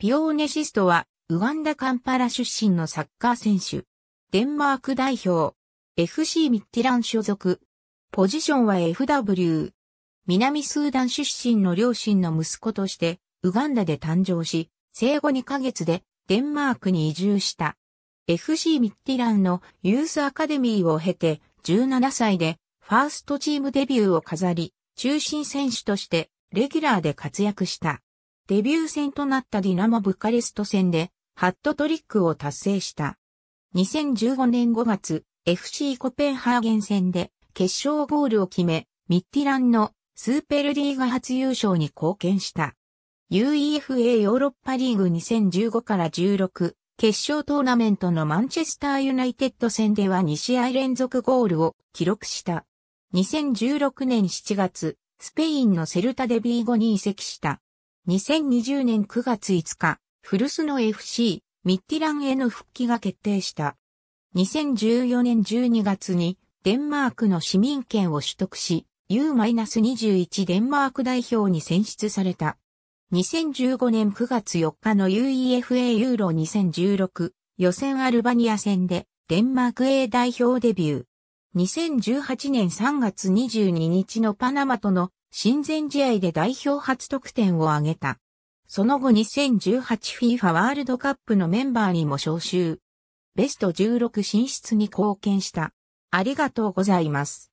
ピオーネシストは、ウガンダカンパラ出身のサッカー選手。デンマーク代表。FC ミッティラン所属。ポジションは FW。南スーダン出身の両親の息子として、ウガンダで誕生し、生後2ヶ月でデンマークに移住した。FC ミッティランのユースアカデミーを経て、17歳でファーストチームデビューを飾り、中心選手としてレギュラーで活躍した。デビュー戦となったディナモ・ブカレスト戦で、ハットトリックを達成した。2015年5月、FC コペンハーゲン戦で決勝ゴールを決め、ミッティランのスーペルリーガ初優勝に貢献した。UEFA ヨーロッパリーグ2015から16決勝トーナメントのマンチェスターユナイテッド戦では2試合連続ゴールを記録した。2016年7月、スペインのセルタデビーゴに移籍した。2020年9月5日、古巣の FC、ミッティランへの復帰が決定した。2014年12月に、デンマークの市民権を取得し、U-21 デンマーク代表に選出された。2015年9月4日の UEFA ユーロ2016予選アルバニア戦でデンマーク A 代表デビュー。2018年3月22日のパナマとの親善試合で代表初得点を挙げた。その後 2018FIFA ワールドカップのメンバーにも招集。ベスト16進出に貢献した。ありがとうございます。